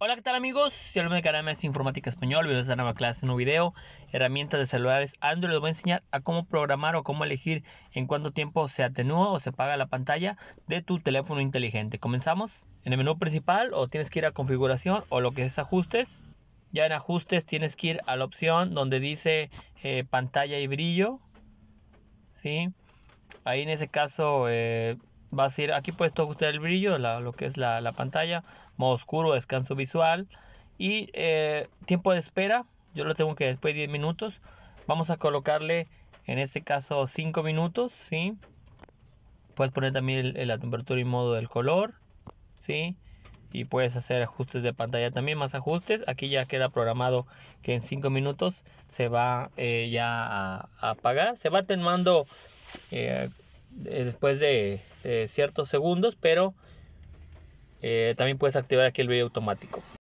Hola, ¿qué tal amigos? Soy alumno de es Informática Español, bienvenidos a una nueva clase, un video, herramientas de celulares Android, les voy a enseñar a cómo programar o cómo elegir en cuánto tiempo se atenúa o se apaga la pantalla de tu teléfono inteligente. ¿Comenzamos? En el menú principal o tienes que ir a configuración o lo que es ajustes. Ya en ajustes tienes que ir a la opción donde dice eh, pantalla y brillo. ¿Sí? Ahí en ese caso eh, va a ser aquí puesto usted el brillo, lo que es la, pantalla, modo oscuro, descanso visual y eh, tiempo de espera. Yo lo tengo que después 10 minutos. Vamos a colocarle en este caso 5 minutos, ¿sí? Puedes poner también la temperatura y modo del color, ¿sí? Y puedes hacer ajustes de pantalla también, más ajustes. Aquí ya queda programado que en 5 minutos se va eh, ya a, apagar. Se va terminando. Eh, eh, después de, ciertos segundos, pero eh, también puedes activar aquí el vídeo automático.